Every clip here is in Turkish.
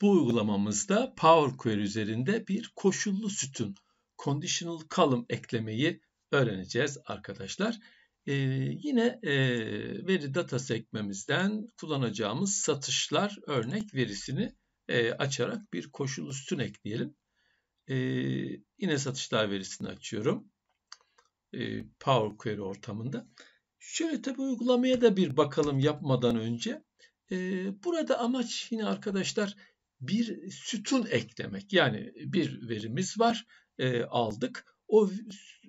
Bu uygulamamızda Power Query üzerinde bir koşullu sütun conditional column eklemeyi öğreneceğiz arkadaşlar. Ee, yine e, veri data sekmemizden kullanacağımız satışlar örnek verisini e, açarak bir koşullu sütun ekleyelim. E, yine satışlar verisini açıyorum. E, Power Query ortamında. Şöyle tabi uygulamaya da bir bakalım yapmadan önce. E, burada amaç yine arkadaşlar bir sütun eklemek. Yani bir verimiz var e, aldık. O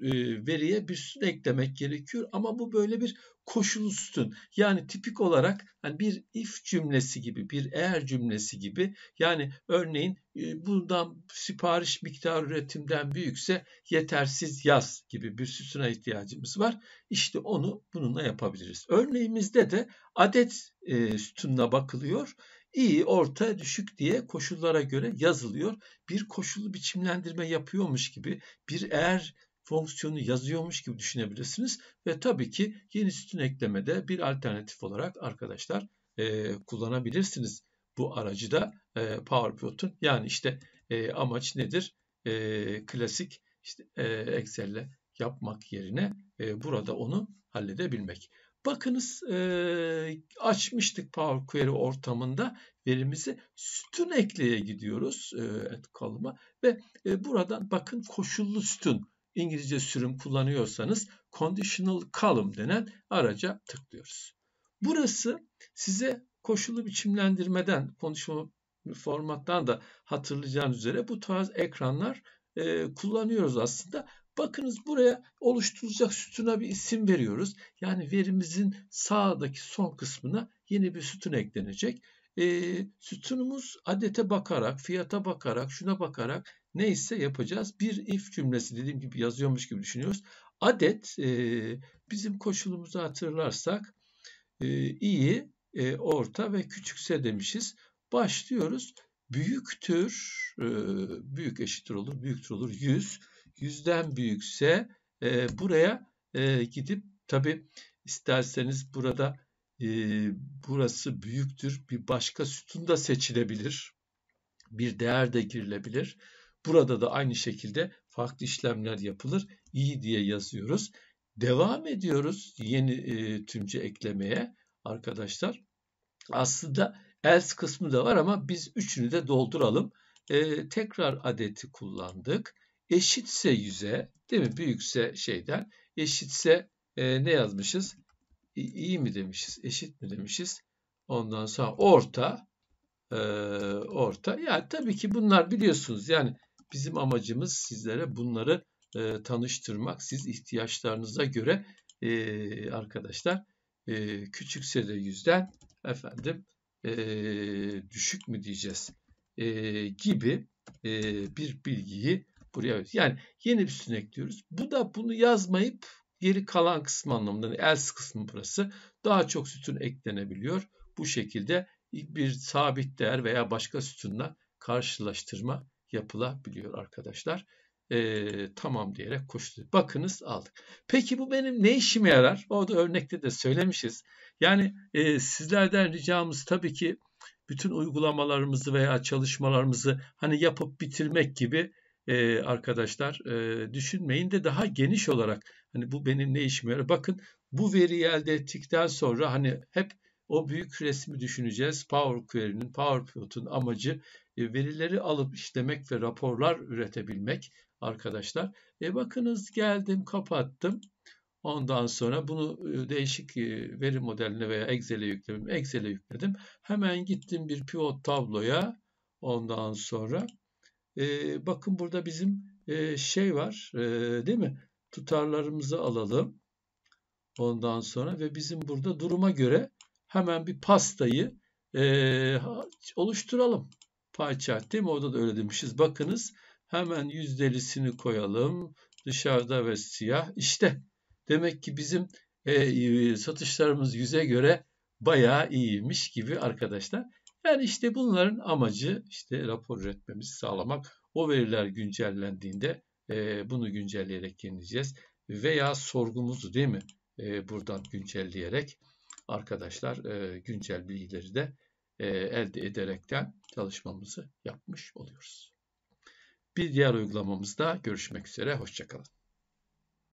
e, veriye bir sütun eklemek gerekiyor ama bu böyle bir koşulu sütun. Yani tipik olarak hani bir if cümlesi gibi, bir eğer cümlesi gibi. Yani örneğin e, bundan sipariş miktar üretimden büyükse yetersiz yaz gibi bir sütuna ihtiyacımız var. İşte onu bununla yapabiliriz. Örneğimizde de adet e, sütununa bakılıyor iyi, orta, düşük diye koşullara göre yazılıyor. Bir koşullu biçimlendirme yapıyormuş gibi, bir eğer fonksiyonu yazıyormuş gibi düşünebilirsiniz. Ve tabii ki yeni sütun eklemede bir alternatif olarak arkadaşlar e, kullanabilirsiniz. Bu aracı da e, PowerPivot'un yani işte e, amaç nedir? E, klasik işte e, Excel'le yapmak yerine e, burada onu halledebilmek. Bakınız e, açmıştık Power Query ortamında verimizi. Sütun ekleye gidiyoruz e, et kalıma ve e, buradan bakın koşullu sütun İngilizce sürüm kullanıyorsanız conditional column denen araca tıklıyoruz. Burası size koşullu biçimlendirmeden, konuşma formattan da hatırlayacağınız üzere bu tarz ekranlar e, kullanıyoruz aslında. Bakınız buraya oluşturacak sütuna bir isim veriyoruz. Yani verimizin sağdaki son kısmına yeni bir sütun eklenecek. E, sütunumuz adete bakarak, fiyata bakarak, şuna bakarak neyse yapacağız. Bir if cümlesi dediğim gibi yazıyormuş gibi düşünüyoruz. Adet e, bizim koşulumuzu hatırlarsak e, iyi, e, orta ve küçükse demişiz. Başlıyoruz. Büyüktür, e, büyük eşittir olur, büyüktür olur 100 yüzden büyükse e, buraya e, gidip tabi isterseniz burada e, burası büyüktür bir başka sütun da seçilebilir. Bir değer de girilebilir. Burada da aynı şekilde farklı işlemler yapılır. iyi diye yazıyoruz. Devam ediyoruz yeni e, tümce eklemeye arkadaşlar. Aslında else kısmı da var ama biz üçünü de dolduralım. E, tekrar adeti kullandık eşitse 100'e değil mi? Büyükse şeyden eşitse e, ne yazmışız? E, iyi mi demişiz? Eşit mi demişiz? Ondan sonra orta e, orta. Yani tabii ki bunlar biliyorsunuz yani bizim amacımız sizlere bunları e, tanıştırmak. Siz ihtiyaçlarınıza göre e, arkadaşlar e, küçükse de yüzden efendim e, düşük mü diyeceğiz e, gibi e, bir bilgiyi Buraya Yani yeni bir sütun ekliyoruz. Bu da bunu yazmayıp geri kalan kısmı anlamında yani else kısmı burası. Daha çok sütun eklenebiliyor. Bu şekilde bir sabit değer veya başka sütunla karşılaştırma yapılabiliyor arkadaşlar. Ee, tamam diyerek koştu. Bakınız aldık. Peki bu benim ne işime yarar? O da örnekte de söylemişiz. Yani e, sizlerden ricamız tabii ki bütün uygulamalarımızı veya çalışmalarımızı hani yapıp bitirmek gibi e, arkadaşlar e, düşünmeyin de daha geniş olarak hani bu benim ne işim yarar? Bakın bu veriyi elde ettikten sonra hani hep o büyük resmi düşüneceğiz. Power Query'nin, Power Pivote'un amacı e, verileri alıp işlemek ve raporlar üretebilmek arkadaşlar. E bakınız geldim kapattım. Ondan sonra bunu değişik veri modeline veya Excel'e yükledim. Excel'e yükledim. Hemen gittim bir pivot tabloya. Ondan sonra e, bakın burada bizim e, şey var e, değil mi? Tutarlarımızı alalım. Ondan sonra ve bizim burada duruma göre hemen bir pastayı e, oluşturalım. Pie chart değil mi? Orada da öyle demişiz. Bakınız hemen yüzdelisini koyalım. Dışarıda ve siyah. İşte demek ki bizim e, satışlarımız yüze göre bayağı iyiymiş gibi arkadaşlar. Yani işte bunların amacı işte rapor üretmemizi sağlamak. O veriler güncellendiğinde e, bunu güncelleyerek yenileceğiz. Veya sorgumuzu değil mi e, buradan güncelleyerek arkadaşlar e, güncel bilgileri de elde ederekten çalışmamızı yapmış oluyoruz. Bir diğer uygulamamızda görüşmek üzere. Hoşçakalın.